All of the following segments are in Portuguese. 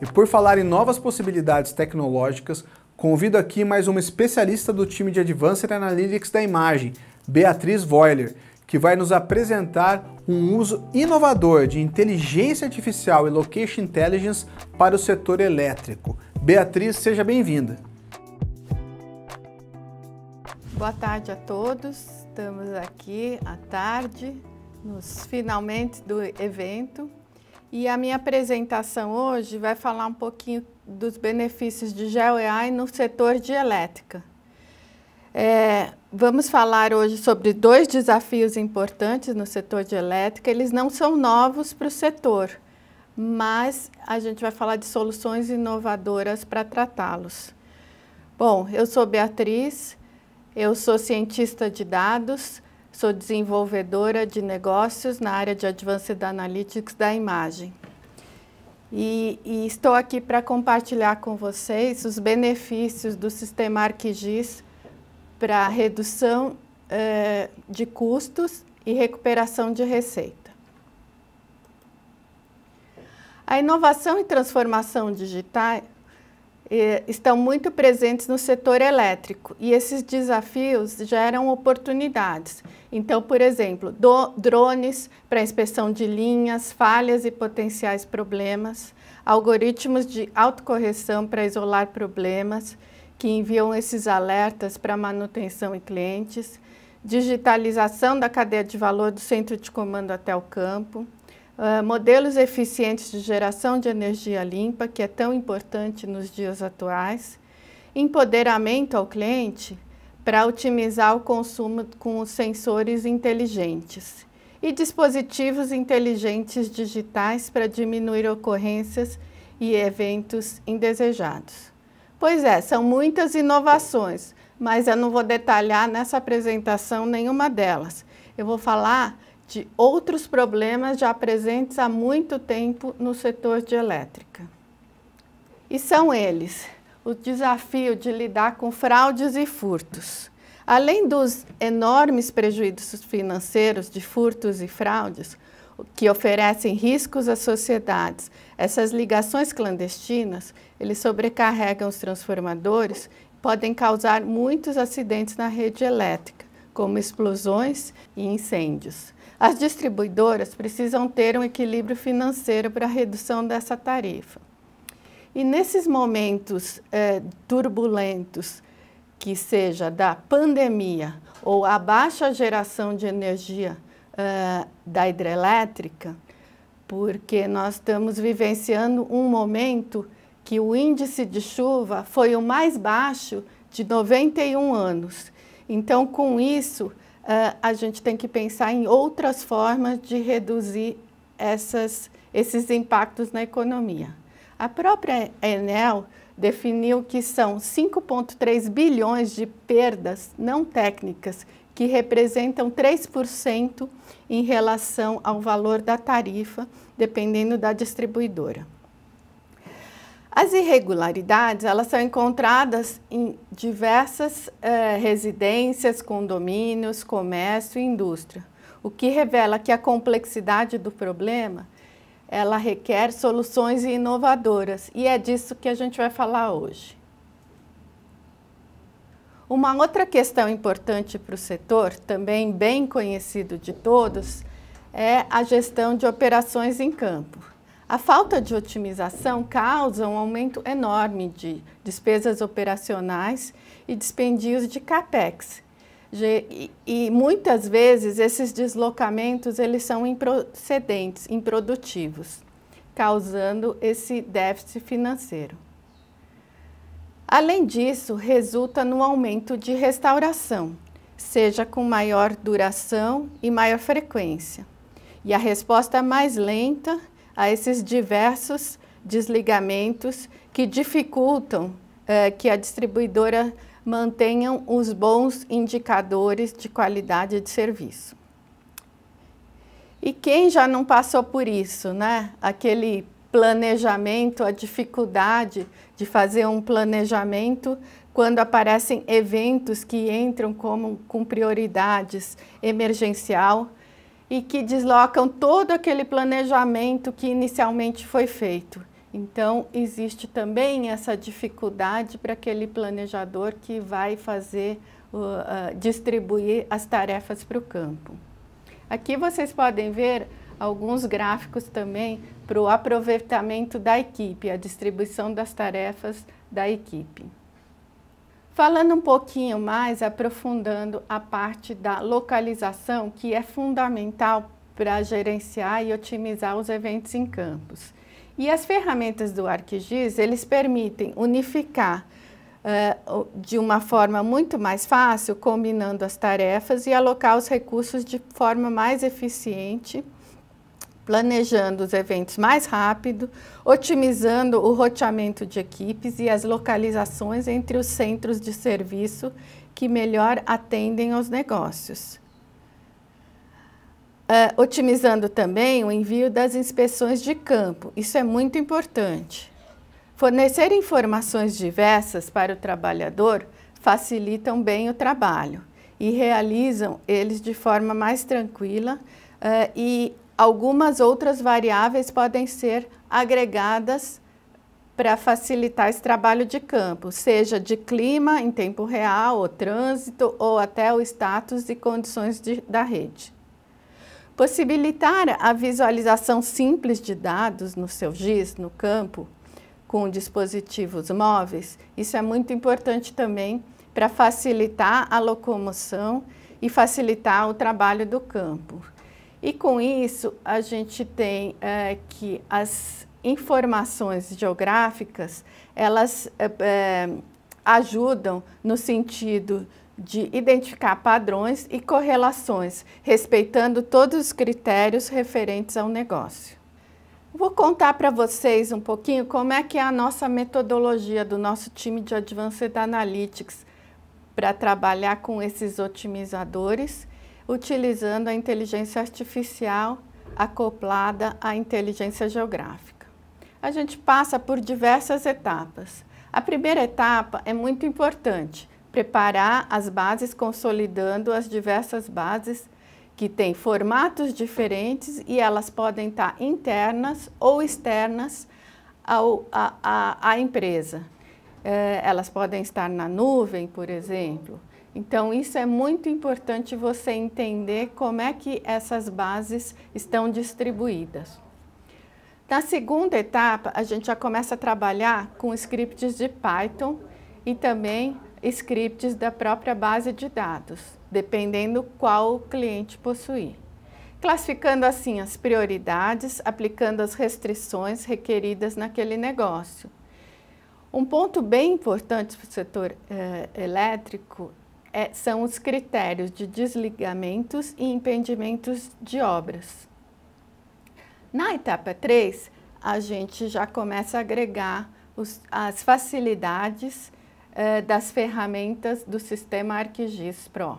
E por falar em novas possibilidades tecnológicas, convido aqui mais uma especialista do time de Advanced Analytics da imagem, Beatriz Voiler, que vai nos apresentar um uso inovador de inteligência artificial e location intelligence para o setor elétrico. Beatriz, seja bem-vinda. Boa tarde a todos. Estamos aqui à tarde, nos finalmente do evento e a minha apresentação hoje vai falar um pouquinho dos benefícios de GeoEI no setor de elétrica. É, vamos falar hoje sobre dois desafios importantes no setor de elétrica. Eles não são novos para o setor, mas a gente vai falar de soluções inovadoras para tratá-los. Bom, eu sou Beatriz, eu sou cientista de dados, Sou desenvolvedora de negócios na área de Advanced Analytics da imagem. E, e estou aqui para compartilhar com vocês os benefícios do sistema ArcGIS para redução eh, de custos e recuperação de receita. A inovação e transformação digital, estão muito presentes no setor elétrico e esses desafios geram oportunidades. Então, por exemplo, drones para inspeção de linhas, falhas e potenciais problemas, algoritmos de autocorreção para isolar problemas que enviam esses alertas para manutenção e clientes, digitalização da cadeia de valor do centro de comando até o campo, Uh, modelos eficientes de geração de energia limpa, que é tão importante nos dias atuais, empoderamento ao cliente para otimizar o consumo com os sensores inteligentes e dispositivos inteligentes digitais para diminuir ocorrências e eventos indesejados. Pois é, são muitas inovações, mas eu não vou detalhar nessa apresentação nenhuma delas. Eu vou falar de outros problemas já presentes há muito tempo no setor de elétrica. E são eles o desafio de lidar com fraudes e furtos. Além dos enormes prejuízos financeiros de furtos e fraudes, que oferecem riscos às sociedades, essas ligações clandestinas, eles sobrecarregam os transformadores e podem causar muitos acidentes na rede elétrica, como explosões e incêndios. As distribuidoras precisam ter um equilíbrio financeiro para a redução dessa tarifa. E nesses momentos é, turbulentos, que seja da pandemia ou a baixa geração de energia uh, da hidrelétrica, porque nós estamos vivenciando um momento que o índice de chuva foi o mais baixo de 91 anos. Então, com isso, uh, a gente tem que pensar em outras formas de reduzir essas, esses impactos na economia. A própria Enel definiu que são 5,3 bilhões de perdas não técnicas, que representam 3% em relação ao valor da tarifa, dependendo da distribuidora. As irregularidades, elas são encontradas em diversas eh, residências, condomínios, comércio e indústria, o que revela que a complexidade do problema, ela requer soluções inovadoras e é disso que a gente vai falar hoje. Uma outra questão importante para o setor, também bem conhecido de todos, é a gestão de operações em campo. A falta de otimização causa um aumento enorme de despesas operacionais e dispendios de capex. E, muitas vezes esses deslocamentos eles são improcedentes, improdutivos, causando esse déficit financeiro. Além disso, resulta no aumento de restauração, seja com maior duração e maior frequência. E a resposta é mais lenta a esses diversos desligamentos que dificultam eh, que a distribuidora mantenham os bons indicadores de qualidade de serviço. E quem já não passou por isso, né? Aquele planejamento, a dificuldade de fazer um planejamento quando aparecem eventos que entram como com prioridades emergencial, e que deslocam todo aquele planejamento que inicialmente foi feito. Então, existe também essa dificuldade para aquele planejador que vai fazer, uh, uh, distribuir as tarefas para o campo. Aqui vocês podem ver alguns gráficos também para o aproveitamento da equipe, a distribuição das tarefas da equipe. Falando um pouquinho mais, aprofundando a parte da localização, que é fundamental para gerenciar e otimizar os eventos em campos. E as ferramentas do ArcGIS, eles permitem unificar uh, de uma forma muito mais fácil, combinando as tarefas e alocar os recursos de forma mais eficiente planejando os eventos mais rápido, otimizando o roteamento de equipes e as localizações entre os centros de serviço que melhor atendem aos negócios. Uh, otimizando também o envio das inspeções de campo, isso é muito importante. Fornecer informações diversas para o trabalhador facilitam bem o trabalho e realizam eles de forma mais tranquila uh, e Algumas outras variáveis podem ser agregadas para facilitar esse trabalho de campo, seja de clima em tempo real, ou trânsito, ou até o status e condições de, da rede. Possibilitar a visualização simples de dados no seu GIS, no campo, com dispositivos móveis, isso é muito importante também para facilitar a locomoção e facilitar o trabalho do campo. E com isso, a gente tem é, que as informações geográficas, elas é, é, ajudam no sentido de identificar padrões e correlações, respeitando todos os critérios referentes ao negócio. Vou contar para vocês um pouquinho como é que é a nossa metodologia do nosso time de Advanced Analytics para trabalhar com esses otimizadores utilizando a inteligência artificial acoplada à inteligência geográfica. A gente passa por diversas etapas. A primeira etapa é muito importante, preparar as bases consolidando as diversas bases que têm formatos diferentes e elas podem estar internas ou externas ao, a, a, à empresa. É, elas podem estar na nuvem, por exemplo, então, isso é muito importante você entender como é que essas bases estão distribuídas. Na segunda etapa, a gente já começa a trabalhar com scripts de Python e também scripts da própria base de dados, dependendo qual o cliente possuir. Classificando assim as prioridades, aplicando as restrições requeridas naquele negócio. Um ponto bem importante para o setor eh, elétrico é, são os critérios de desligamentos e impedimentos de obras. Na etapa 3, a gente já começa a agregar os, as facilidades eh, das ferramentas do sistema ArcGIS Pro.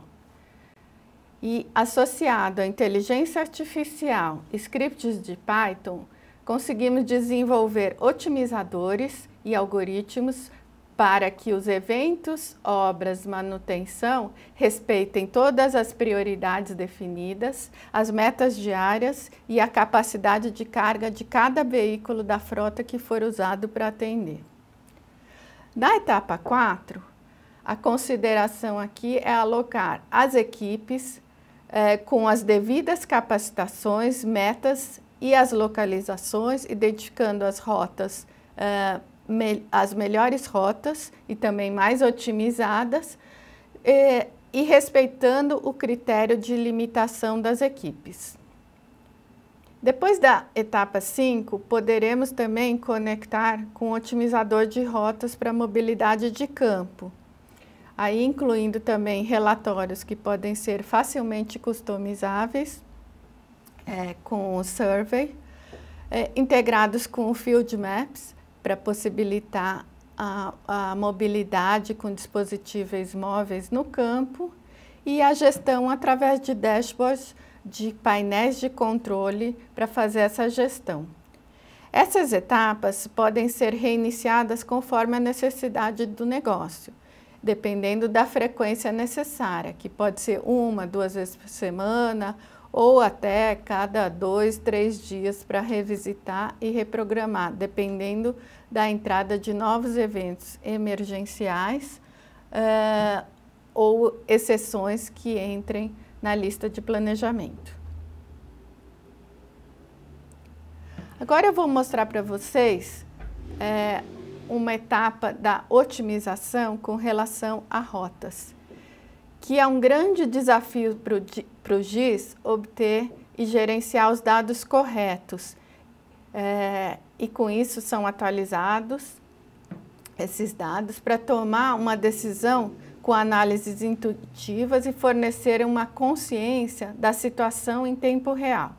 E associado à inteligência artificial, scripts de Python, conseguimos desenvolver otimizadores e algoritmos para que os eventos, obras, manutenção respeitem todas as prioridades definidas, as metas diárias e a capacidade de carga de cada veículo da frota que for usado para atender. Na etapa 4, a consideração aqui é alocar as equipes eh, com as devidas capacitações, metas e as localizações, identificando as rotas eh, me, as melhores rotas e também mais otimizadas, eh, e respeitando o critério de limitação das equipes. Depois da etapa 5, poderemos também conectar com o otimizador de rotas para mobilidade de campo, aí incluindo também relatórios que podem ser facilmente customizáveis é, com o survey, é, integrados com o Field Maps para possibilitar a, a, mobilidade com dispositivos móveis no campo e a gestão através de dashboards, de painéis de controle para fazer essa gestão. Essas etapas podem ser reiniciadas conforme a necessidade do negócio, dependendo da frequência necessária, que pode ser uma, duas vezes por semana ou até cada dois, três dias para revisitar e reprogramar, dependendo da entrada de novos eventos emergenciais uh, ou exceções que entrem na lista de planejamento. Agora eu vou mostrar para vocês é, uma etapa da otimização com relação a rotas que é um grande desafio para o GIS obter e gerenciar os dados corretos. É, e com isso são atualizados esses dados para tomar uma decisão com análises intuitivas e fornecer uma consciência da situação em tempo real.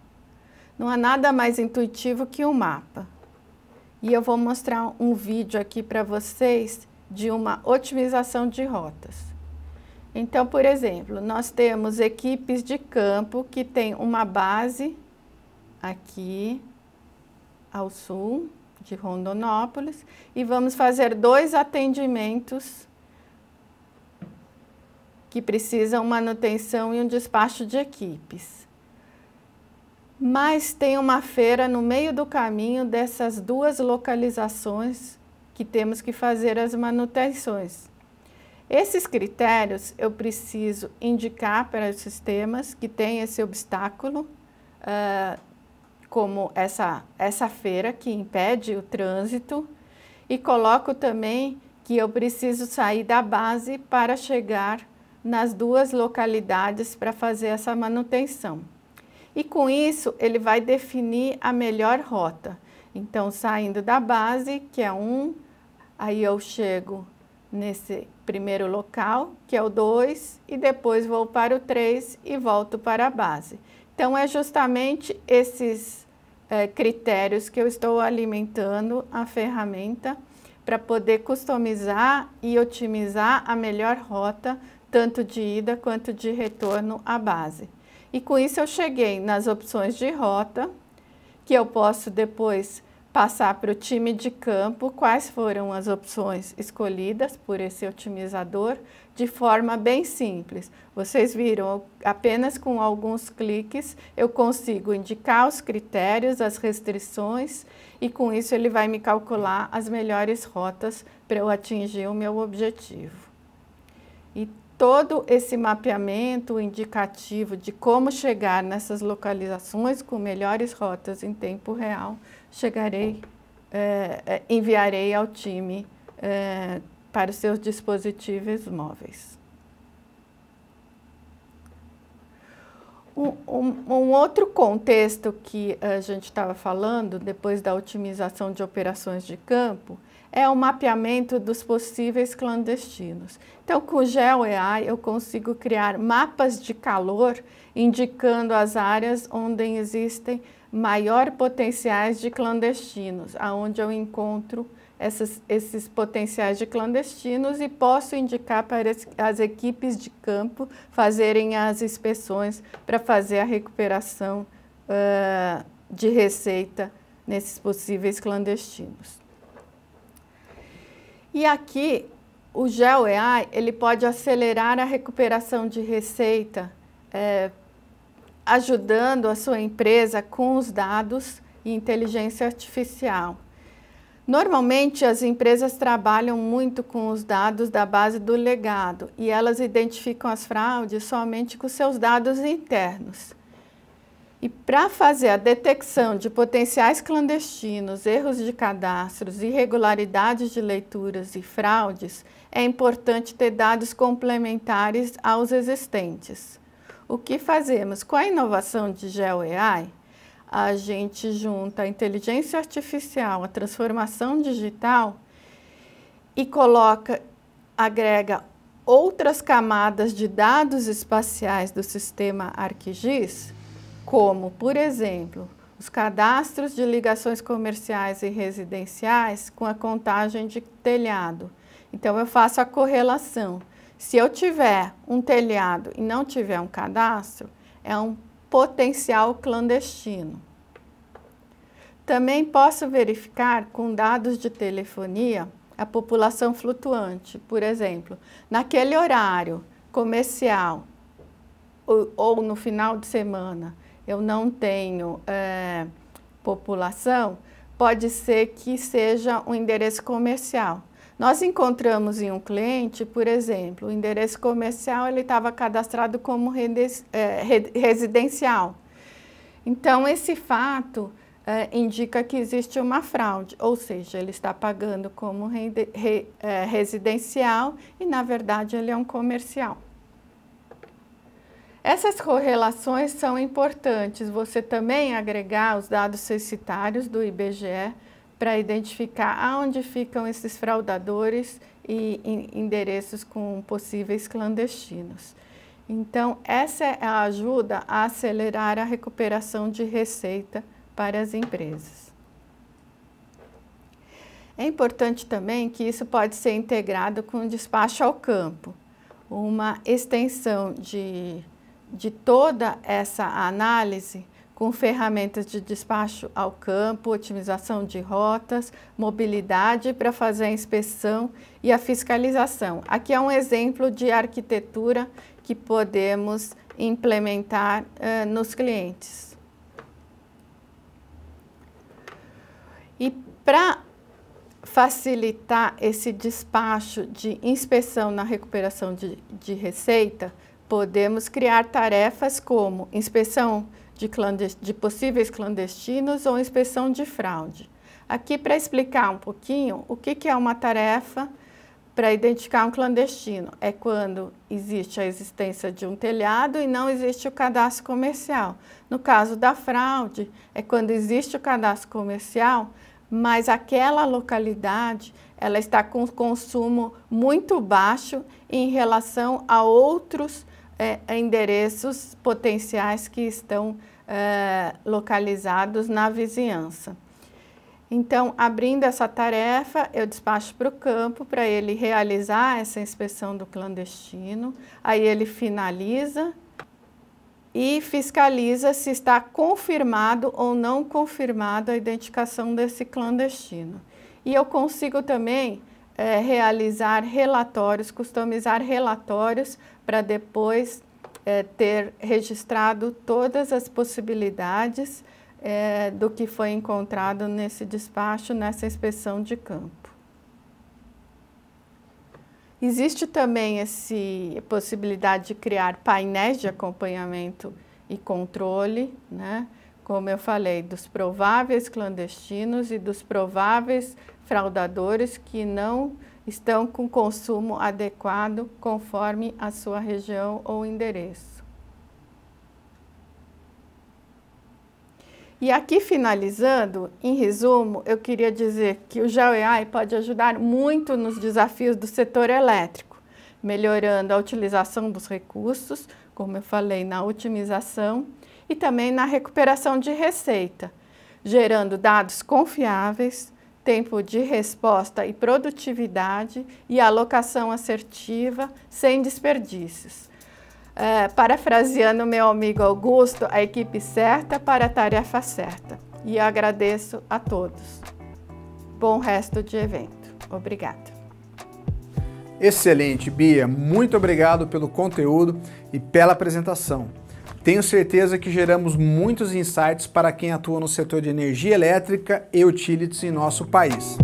Não há nada mais intuitivo que um mapa. E eu vou mostrar um vídeo aqui para vocês de uma otimização de rotas. Então, por exemplo, nós temos equipes de campo que tem uma base aqui ao sul de Rondonópolis e vamos fazer dois atendimentos que precisam manutenção e um despacho de equipes. Mas tem uma feira no meio do caminho dessas duas localizações que temos que fazer as manutenções. Esses critérios eu preciso indicar para os sistemas que têm esse obstáculo, uh, como essa, essa feira que impede o trânsito, e coloco também que eu preciso sair da base para chegar nas duas localidades para fazer essa manutenção. E com isso, ele vai definir a melhor rota. Então, saindo da base, que é um, aí eu chego nesse primeiro local, que é o 2, e depois vou para o 3 e volto para a base. Então, é justamente esses é, critérios que eu estou alimentando a ferramenta para poder customizar e otimizar a melhor rota, tanto de ida quanto de retorno à base. E com isso eu cheguei nas opções de rota, que eu posso depois passar para o time de campo quais foram as opções escolhidas por esse otimizador de forma bem simples. Vocês viram, apenas com alguns cliques eu consigo indicar os critérios, as restrições e com isso ele vai me calcular as melhores rotas para eu atingir o meu objetivo. E todo esse mapeamento indicativo de como chegar nessas localizações com melhores rotas em tempo real chegarei, é, enviarei ao time é, para os seus dispositivos móveis. Um, um, um, outro contexto que a gente estava falando, depois da otimização de operações de campo, é o mapeamento dos possíveis clandestinos. Então, com o GeoEI, eu consigo criar mapas de calor indicando as áreas onde existem maior potenciais de clandestinos, aonde eu encontro essas, esses potenciais de clandestinos e posso indicar para as equipes de campo fazerem as inspeções para fazer a recuperação uh, de receita nesses possíveis clandestinos. E aqui, o GEL-EAI, ele pode acelerar a recuperação de receita ajudando a sua empresa com os dados e inteligência artificial. Normalmente, as empresas trabalham muito com os dados da base do legado e elas identificam as fraudes somente com seus dados internos. E para fazer a detecção de potenciais clandestinos, erros de cadastros, irregularidades de leituras e fraudes, é importante ter dados complementares aos existentes. O que fazemos? Com a inovação de GeoAI, a gente junta a inteligência artificial, a transformação digital e coloca, agrega outras camadas de dados espaciais do sistema ArcGIS, como, por exemplo, os cadastros de ligações comerciais e residenciais com a contagem de telhado. Então, eu faço a correlação se eu tiver um telhado e não tiver um cadastro, é um potencial clandestino. Também posso verificar com dados de telefonia a população flutuante, por exemplo, naquele horário comercial ou, ou no final de semana eu não tenho é, população, pode ser que seja um endereço comercial. Nós encontramos em um cliente, por exemplo, o endereço comercial ele estava cadastrado como é, residencial. Então, esse fato é, indica que existe uma fraude, ou seja, ele está pagando como re, é, residencial e, na verdade, ele é um comercial. Essas correlações são importantes. Você também agregar os dados censitários do IBGE para identificar aonde ficam esses fraudadores e endereços com possíveis clandestinos. Então, essa é a ajuda a acelerar a recuperação de receita para as empresas. É importante também que isso pode ser integrado com o despacho ao campo, uma extensão de, de toda essa análise com ferramentas de despacho ao campo, otimização de rotas, mobilidade para fazer a inspeção e a fiscalização. Aqui é um exemplo de arquitetura que podemos implementar uh, nos clientes. E para facilitar esse despacho de inspeção na recuperação de, de receita, podemos criar tarefas como inspeção de, de possíveis clandestinos ou inspeção de fraude. Aqui para explicar um pouquinho o que, que é uma tarefa para identificar um clandestino. É quando existe a existência de um telhado e não existe o cadastro comercial. No caso da fraude, é quando existe o cadastro comercial, mas aquela localidade ela está com consumo muito baixo em relação a outros é, endereços potenciais que estão é, localizados na vizinhança. Então, abrindo essa tarefa, eu despacho para o campo para ele realizar essa inspeção do clandestino. Aí ele finaliza e fiscaliza se está confirmado ou não confirmado a identificação desse clandestino. E eu consigo também é, realizar relatórios, customizar relatórios para depois é, ter registrado todas as possibilidades é, do que foi encontrado nesse despacho, nessa inspeção de campo. Existe também essa possibilidade de criar painéis de acompanhamento e controle, né? como eu falei, dos prováveis clandestinos e dos prováveis fraudadores que não estão com consumo adequado conforme a sua região ou endereço. E aqui finalizando, em resumo, eu queria dizer que o JAUEAI pode ajudar muito nos desafios do setor elétrico, melhorando a utilização dos recursos, como eu falei, na otimização e também na recuperação de receita, gerando dados confiáveis, tempo de resposta e produtividade e alocação assertiva sem desperdícios. Uh, parafraseando meu amigo Augusto, a equipe certa para a tarefa certa. E agradeço a todos. Bom resto de evento. Obrigada. Excelente, Bia. Muito obrigado pelo conteúdo e pela apresentação. Tenho certeza que geramos muitos insights para quem atua no setor de energia elétrica e utilities em nosso país.